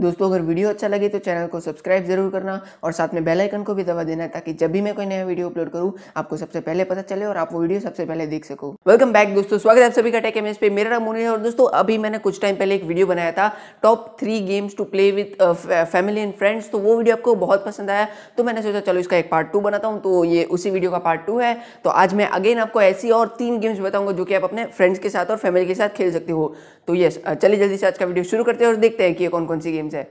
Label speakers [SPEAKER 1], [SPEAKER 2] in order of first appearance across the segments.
[SPEAKER 1] दोस्तों अगर वीडियो अच्छा लगे तो चैनल को सब्सक्राइब जरूर करना और साथ में बेल आइकन को भी दबा देना ताकि जब भी मैं कोई नया वीडियो अपलोड करूँ आपको सबसे पहले पता चले और आप वो वीडियो सबसे पहले देख सको वेलकम बैक दोस्तों स्वागत है आप सभी का टेक एम पे मेरा नाम है और दोस्तों अभी मैंने कुछ टाइम पहले एक वीडियो बनाया था top three games to play with family and friends तो वो वीडियो आपको बहुत पसंद आया तो मैंने सोचा चलो इसका एक पार्ट टू बनाता हूँ तो ये उसी वीडियो का पार्ट टू है तो आज मैं अगेन आपको ऐसी और तीन गेम्स बताऊंगा जो कि आप अपने फ्रेंड्स के साथ और फैमिली के साथ खेल सकते हो तो ये चलिए जल्दी से आज का वीडियो शुरू करते हैं और देखते हैं कि ये कौन कौन सी गेम्स है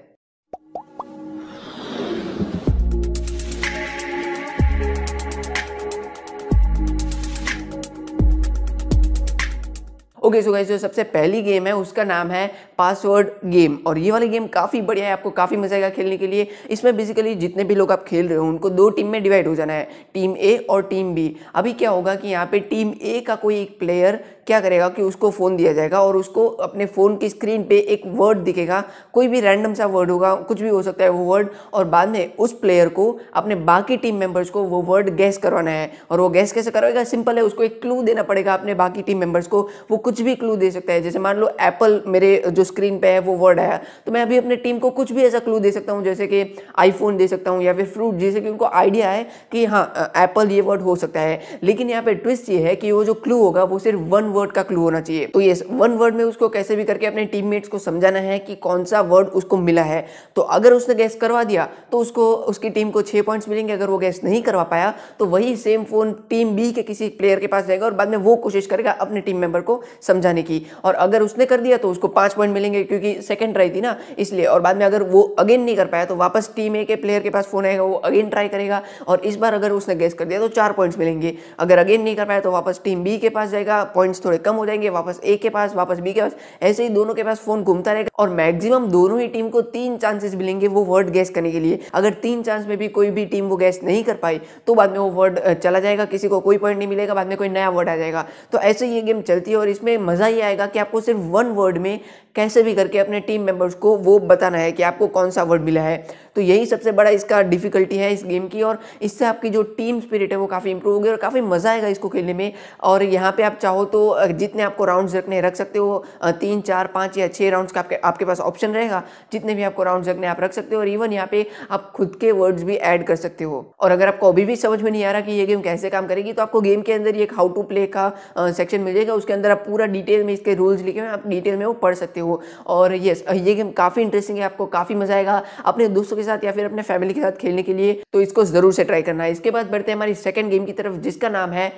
[SPEAKER 1] ओके सो गाइस जो सबसे पहली गेम है उसका नाम है पासवर्ड गेम और ये वाली गेम काफ़ी बढ़िया है आपको काफ़ी मजा आएगा खेलने के लिए इसमें बेसिकली जितने भी लोग आप खेल रहे हो उनको दो टीम में डिवाइड हो जाना है टीम ए और टीम बी अभी क्या होगा कि यहाँ पे टीम ए का कोई एक प्लेयर क्या करेगा कि उसको फ़ोन दिया जाएगा और उसको अपने फ़ोन की स्क्रीन पे एक वर्ड दिखेगा कोई भी रैंडम सा वर्ड होगा कुछ भी हो सकता है वो वर्ड और बाद में उस प्लेयर को अपने बाकी टीम मेम्बर्स को वो वर्ड गैस करवाना है और वो गैस कैसे करवाएगा सिंपल है उसको एक क्लू देना पड़ेगा अपने बाकी टीम मेम्बर्स को वो कुछ भी क्लू दे सकता है जैसे मान लो एप्पल मेरे जो स्क्रीन पर है वो वर्ड आया तो मैं अभी अपने टीम को कुछ भी ऐसा क्लू दे सकता हूँ जैसे कि आईफोन दे सकता हूँ या फिर फ्रूट जैसे कि उनको आइडिया है कि हाँ एप्पल ये वर्ड हो सकता है लेकिन यहाँ पर ट्विस्ट ये है कि वो जो क्लू होगा वो सिर्फ वन वर्ड का क्लू होना चाहिए तो ये वन वर्ड में उसको कैसे भी करके अपने टीममेट्स को समझाना है कि कौन सा वर्ड उसको मिला है तो अगर उसने गैस करवा दिया तो उसको उसकी टीम को छः पॉइंट्स मिलेंगे अगर वो गैस नहीं करवा पाया तो वही सेम फ़ोन टीम बी के किसी प्लेयर के पास जाएगा और बाद में वो कोशिश करेगा अपने टीम मेंबर को समझाने की और अगर उसने कर दिया तो उसको पाँच पॉइंट मिलेंगे क्योंकि सेकेंड ट्राई थी ना इसलिए और बाद में अगर वो अगेन नहीं कर पाया तो वापस टीम ए के प्लेयर के पास फ़ोन आएगा वो अगेन ट्राई करेगा और इस बार अगर उसने गैस कर दिया तो चार पॉइंट्स मिलेंगे अगर अगेन नहीं कर पाया तो वापस टीम बी के पास जाएगा पॉइंट्स थोड़े कम हो जाएंगे वापस ए के पास वापस बी के पास ऐसे ही दोनों के पास फोन घूमता रहेगा और मैक्सिमम दोनों ही टीम को तीन चांसेस मिलेंगे वो वर्ड गैस करने के लिए अगर तीन चांस में भी कोई भी टीम वो गैस नहीं कर पाई तो बाद में वो वर्ड चला जाएगा किसी को कोई पॉइंट नहीं मिलेगा बाद में कोई नया वर्ड आ जाएगा तो ऐसे ये गेम चलती है और इसमें मज़ा ही आएगा कि आपको सिर्फ वन वर्ड में कैसे भी करके अपने टीम मेंबर्स को वो बताना है कि आपको कौन सा वर्ड मिला है तो यही सबसे बड़ा इसका डिफिकल्टी है इस गेम की और इससे आपकी जो टीम स्पिरिट है वो काफ़ी इंप्रूव होगी और काफ़ी मज़ा आएगा इसको खेलने में और यहाँ पे आप चाहो तो जितने आपको राउंड्स रखने रख सकते हो तीन चार पाँच या छः राउंड्स का आपके आपके पास ऑप्शन रहेगा जितने भी आपको राउंड्स रखने आप रख सकते हो और इवन यहाँ पे आप खुद के वर्ड्स भी ऐड कर सकते हो और अगर आपको अभी भी समझ में नहीं आ रहा कि ये गेम कैसे काम करेगी तो आपको गेम के अंदर एक हाउ टू प्ले का सेक्शन मिल जाएगा उसके अंदर आप पूरा डिटेल में इसके रूल्स लिखे हुए आप डिटेल में वो पढ़ सकते हो और येस ये गेम काफ़ी इंटरेस्टिंग है आपको काफ़ी मज़ा आएगा अपने दोस्तों के साथ या फिर अपने फैमिली के साथ खेलने के लिए तो इसको ज़रूर से ट्राई करना है इसके बाद बढ़ते हैं हमारी सेकेंड गेम की तरफ जिसका नाम है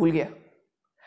[SPEAKER 1] भूल गया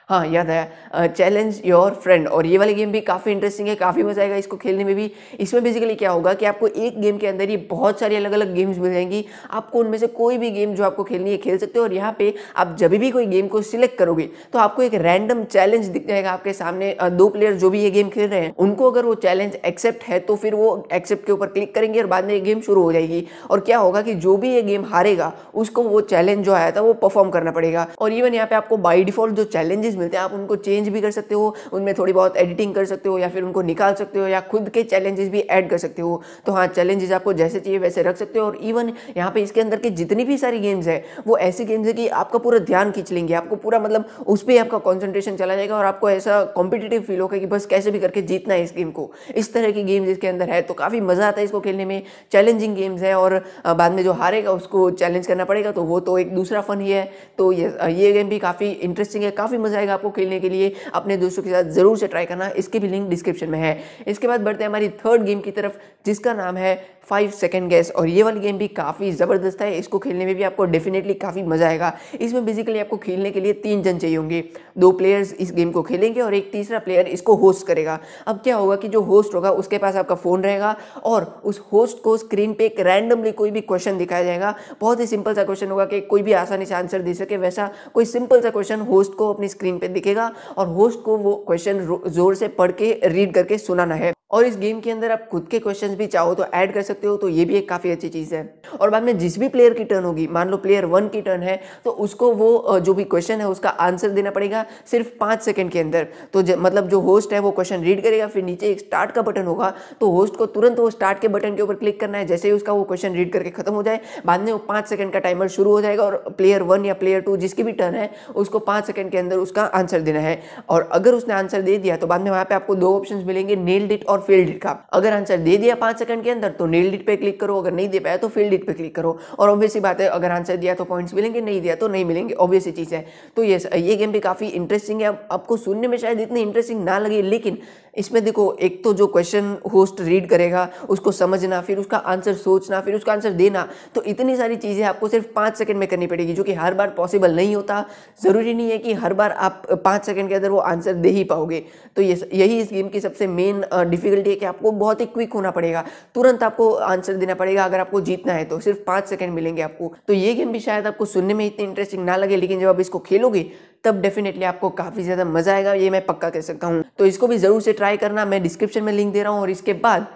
[SPEAKER 1] हाँ याद है चैलेंज योर फ्रेंड और ये वाली गेम भी काफ़ी इंटरेस्टिंग है काफ़ी मज़ा आएगा इसको खेलने में भी इसमें बेसिकली क्या होगा कि आपको एक गेम के अंदर ही बहुत सारी अलग अलग गेम्स मिल जाएंगी आपको उनमें से कोई भी गेम जो आपको खेलनी है खेल सकते हो और यहाँ पे आप जब भी कोई गेम को सिलेक्ट करोगे तो आपको एक रैंडम चैलेंज दिख जाएगा आपके सामने दो प्लेयर जो भी ये गेम खेल रहे हैं उनको अगर वो चैलेंज एक्सेप्ट है तो फिर वो एक्सेप्ट के ऊपर क्लिक करेंगे और बाद में ये गेम शुरू हो जाएगी और क्या होगा कि जो भी ये गेम हारेगा उसको वो चैलेंज जो आया था वो परफॉर्म करना पड़ेगा और इवन यहाँ पे आपको बाई डिफॉल्ट जो चैलेंजेस चेंजेस मिलते हैं आप उनको चेंज भी कर सकते हो उनमें थोड़ी बहुत एडिटिंग कर सकते हो या फिर उनको निकाल सकते हो या खुद के चैलेंजेस भी ऐड कर सकते हो तो हाँ चैलेंजेस आपको जैसे चाहिए वैसे रख सकते हो और इवन यहाँ पे इसके अंदर के जितनी भी सारी गेम्स है वो ऐसी गेम्स है कि आपका पूरा ध्यान खींच लेंगे आपको पूरा मतलब उस पर आपका कॉन्सेंट्रेशन चला जाएगा और आपको ऐसा कॉम्पिटेटिव फील होगा कि बस कैसे भी करके जीतना है इस गेम को इस तरह की गेम्स इसके अंदर है तो काफ़ी मज़ा आता है इसको खेलने में चैलेंजिंग गेम्स है और बाद में जो हारेगा उसको चैलेंज करना पड़ेगा तो वो तो एक दूसरा फन ही है तो ये ये गेम भी काफ़ी इंटरेस्टिंग है काफ़ी मज़ा पड़ेगा आपको खेलने के लिए अपने दोस्तों के साथ ज़रूर से ट्राई करना इसकी भी लिंक डिस्क्रिप्शन में है इसके बाद बढ़ते हैं हमारी थर्ड गेम की तरफ जिसका नाम है फाइव सेकेंड गैस और ये वाली गेम भी काफ़ी ज़बरदस्त है इसको खेलने में भी आपको डेफिनेटली काफ़ी मज़ा आएगा इसमें बेसिकली आपको खेलने के लिए तीन जन चाहिए होंगे दो प्लेयर्स इस गेम को खेलेंगे और एक तीसरा प्लेयर इसको होस्ट करेगा अब क्या होगा कि जो होस्ट होगा उसके पास आपका फ़ोन रहेगा और उस होस्ट को स्क्रीन पे एक रैंडमली कोई भी क्वेश्चन दिखाया जाएगा बहुत ही सिंपल सा क्वेश्चन होगा कि कोई भी आसानी से आंसर दे सके वैसा कोई सिंपल सा क्वेश्चन होस्ट को अपनी स्क्रीन स्क्रीन पे दिखेगा और होस्ट को वो क्वेश्चन जोर से पढ़ के रीड करके सुनाना है और इस गेम के अंदर आप खुद के क्वेश्चन भी चाहो तो ऐड कर सकते हो तो ये भी एक काफ़ी अच्छी चीज़ है और बाद में जिस भी प्लेयर की टर्न होगी मान लो प्लेयर वन की टर्न है तो उसको वो जो भी क्वेश्चन है उसका आंसर देना पड़ेगा सिर्फ पाँच सेकेंड के अंदर तो मतलब जो होस्ट है वो क्वेश्चन रीड करेगा फिर नीचे एक स्टार्ट का बटन होगा तो होस्ट को तुरंत वो स्टार्ट के बटन के ऊपर क्लिक करना है जैसे ही उसका वो क्वेश्चन रीड करके खत्म हो जाए बाद में वो पाँच सेकंड का टाइमर शुरू हो जाएगा और प्लेयर वन या प्लेयर टू जिसकी भी टर्न है उसको पाँच सेकंड के अंदर उसका आंसर देना है और अगर उसने आंसर दे दिया तो बाद में वहाँ पर आपको दो ऑप्शन मिलेंगे नेल डिट और फील्ड का अगर आंसर दे दिया पांच सेकंड के अंदर तो नील डिट पे क्लिक करो अगर नहीं दे पाया तो फील्ड डिट पे क्लिक करो और ऑब्वियसली बात है अगर आंसर दिया तो पॉइंट्स मिलेंगे नहीं दिया तो नहीं मिलेंगे ऑब्वियसली चीज़ है तो ये ये गेम भी काफ़ी इंटरेस्टिंग है आपको सुनने में शायद इतनी इंटरेस्टिंग ना लगे लेकिन इसमें देखो एक तो जो क्वेश्चन होस्ट रीड करेगा उसको समझना फिर उसका आंसर सोचना फिर उसका आंसर देना तो इतनी सारी चीज़ें आपको सिर्फ पाँच सेकंड में करनी पड़ेगी जो कि हर बार पॉसिबल नहीं होता ज़रूरी नहीं है कि हर बार आप पाँच सेकंड के अंदर वो आंसर दे ही पाओगे तो ये यही इस गेम की सबसे मेन डिफ़िकल्टी है कि आपको बहुत ही क्विक होना पड़ेगा तुरंत आपको आंसर देना पड़ेगा अगर आपको जीतना है तो सिर्फ पाँच सेकेंड मिलेंगे आपको तो ये गेम भी शायद आपको सुनने में इतनी इंटरेस्टिंग ना लगे लेकिन जब आप इसको खेलोगे तब डेफिनेटली आपको काफ़ी ज़्यादा मज़ा आएगा ये मैं पक्का कह सकता हूँ तो इसको भी ज़रूर से ट्राई करना मैं डिस्क्रिप्शन में लिंक दे रहा हूँ और इसके बाद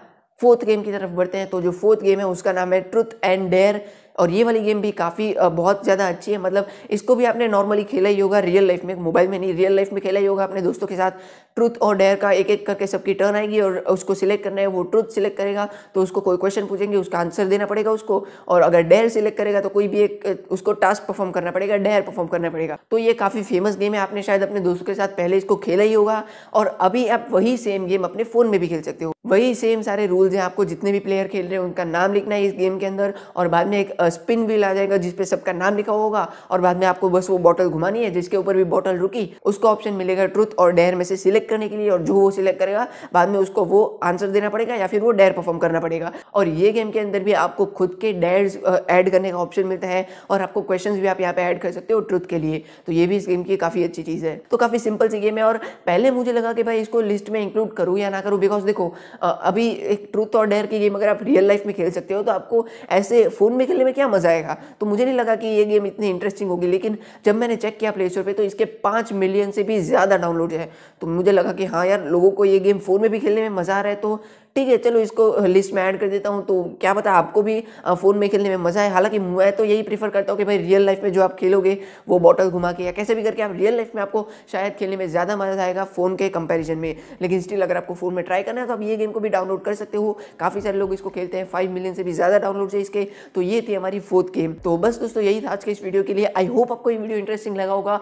[SPEAKER 1] फोर्थ गेम की तरफ बढ़ते हैं तो जो फोर्थ गेम है उसका नाम है ट्रुथ एंड डेयर और ये वाली गेम भी काफ़ी बहुत ज़्यादा अच्छी है मतलब इसको भी आपने नॉर्मली खेला ही होगा रियल लाइफ में मोबाइल में नहीं रियल लाइफ में खेला ही होगा अपने दोस्तों के साथ ट्रूथ और डेयर का एक एक करके सबकी टर्न आएगी और उसको सिलेक्ट करना है वो ट्रूथ सिलेक्ट करेगा तो उसको कोई क्वेश्चन पूछेंगे उसका आंसर देना पड़ेगा उसको और अगर डेयर सिलेक्ट करेगा तो कोई भी एक उसको टास्क परफॉर्म करना पड़ेगा डेयर परफॉर्म करना पड़ेगा तो ये काफ़ी फेमस गेम है आपने शायद अपने दोस्तों के साथ पहले इसको खेला ही होगा और अभी आप वही सेम गेम अपने फ़ोन में भी खेल सकते हो वही सेम सारे रूल्स हैं आपको जितने भी प्लेयर खेल रहे हैं उनका नाम लिखना है इस गेम के अंदर और बाद में एक स्पिन व्हील आ जाएगा जिसपे सबका नाम लिखा होगा और बाद में आपको बस वो बॉटल घुमानी है जिसके ऊपर भी बॉटल रुकी उसको ऑप्शन मिलेगा ट्रुथ और डेयर में से सिलेक्ट करने के लिए और जो वो सिलेक्ट करेगा बाद में उसको वो आंसर देना पड़ेगा या फिर वो डेयर परफॉर्म करना पड़ेगा और ये गेम के अंदर भी आपको खुद के डेयर ऐड करने का ऑप्शन मिलता है और आपको क्वेश्चन भी आप यहाँ पे ऐड कर सकते हो ट्रुथ के लिए तो ये भी इस गेम की काफ़ी अच्छी चीज़ है तो काफ़ी सिंपल सी गेम है और पहले मुझे लगा कि भाई इसको लिस्ट में इंक्लूड करूँ या ना करूँ बिकॉज देखो अभी एक ट्रूथ और डेयर की गेम अगर आप रियल लाइफ में खेल सकते हो तो आपको ऐसे फ़ोन में खेलने में क्या मज़ा आएगा तो मुझे नहीं लगा कि ये गेम इतनी इंटरेस्टिंग होगी लेकिन जब मैंने चेक किया प्ले स्टोर पर तो इसके पाँच मिलियन से भी ज़्यादा डाउनलोड है तो मुझे लगा कि हाँ यार लोगों को ये गेम फ़ोन में भी खेलने में मज़ा आ रहा है तो ठीक है चलो इसको लिस्ट में ऐड कर देता हूँ तो क्या पता आपको भी फ़ोन में खेलने में मज़ा है हालांकि मैं तो यही प्रीफर करता हूँ कि भाई रियल लाइफ में जो आप खेलोगे वो बॉटल घुमा के या कैसे भी करके आप रियल लाइफ में आपको शायद खेलने में ज़्यादा मज़ा आएगा फ़ोन के कंपेरिजन में लेकिन स्टिल अगर आपको फ़ोन में ट्राई करना है तो आप ये गेम को भी डाउनलोड कर सकते हो काफ़ी सारे लोग इसको खेलते हैं फाइव मिलियन से भी ज़्यादा डाउनलोड है इसके तो ये थी हमारी फोर्थ गेम तो बस दोस्तों यही था आज के इस वीडियो के लिए आई होप आपको ये वीडियो इंटरेस्टिंग लगा होगा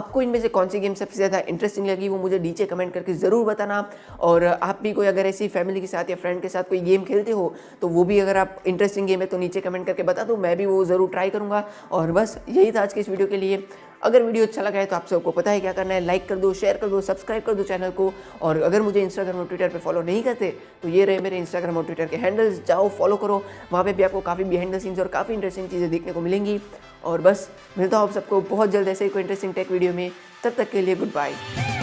[SPEAKER 1] आपको इनमें से कौन सी गेम सबसे ज़्यादा इंटरेस्टिंग लगी वो मुझे नीचे कमेंट करके ज़रूर बताना और आप भी कोई अगर ऐसी फैमिली के साथ साथ या फ्रेंड के साथ कोई गेम खेलते हो तो वो भी अगर आप इंटरेस्टिंग गेम है तो नीचे कमेंट करके बता दो मैं भी वो ज़रूर ट्राई करूँगा और बस यही था आज के इस वीडियो के लिए अगर वीडियो अच्छा लगा है तो आप सबको पता है क्या करना है लाइक कर दो शेयर कर दो सब्सक्राइब कर दो चैनल को और अगर मुझे इंस्टाग्राम और ट्विटर पे फॉलो नहीं करते तो ये रहे मेरे इंस्टाग्राम और ट्विटर के हैंडल्स जाओ फॉलो करो वहाँ पे भी आपको काफ़ी बिहाइंड द सीन्स और काफ़ी इंटरेस्टिंग चीज़ें देखने को मिलेंगी और बस मिलता हूँ आप सबको बहुत जल्द ऐसे ही कोई इंटरेस्टिंग टेक वीडियो में तब तक के लिए गुड बाय